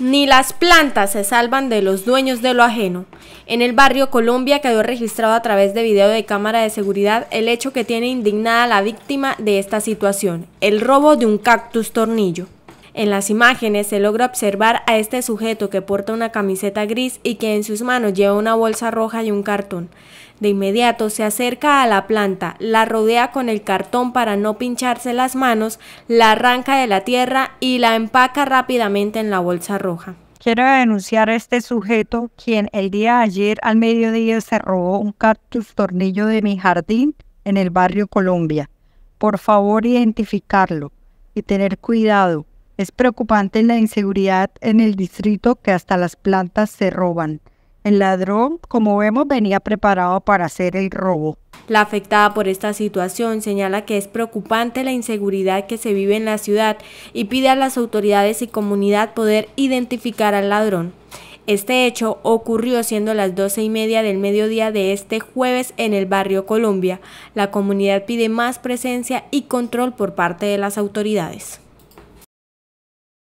Ni las plantas se salvan de los dueños de lo ajeno. En el barrio Colombia quedó registrado a través de video de cámara de seguridad el hecho que tiene indignada a la víctima de esta situación, el robo de un cactus tornillo. En las imágenes se logra observar a este sujeto que porta una camiseta gris y que en sus manos lleva una bolsa roja y un cartón. De inmediato se acerca a la planta, la rodea con el cartón para no pincharse las manos, la arranca de la tierra y la empaca rápidamente en la bolsa roja. Quiero denunciar a este sujeto quien el día de ayer al mediodía se robó un cactus tornillo de mi jardín en el barrio Colombia. Por favor identificarlo y tener cuidado es preocupante la inseguridad en el distrito que hasta las plantas se roban. El ladrón, como vemos, venía preparado para hacer el robo. La afectada por esta situación señala que es preocupante la inseguridad que se vive en la ciudad y pide a las autoridades y comunidad poder identificar al ladrón. Este hecho ocurrió siendo las doce y media del mediodía de este jueves en el barrio Colombia. La comunidad pide más presencia y control por parte de las autoridades.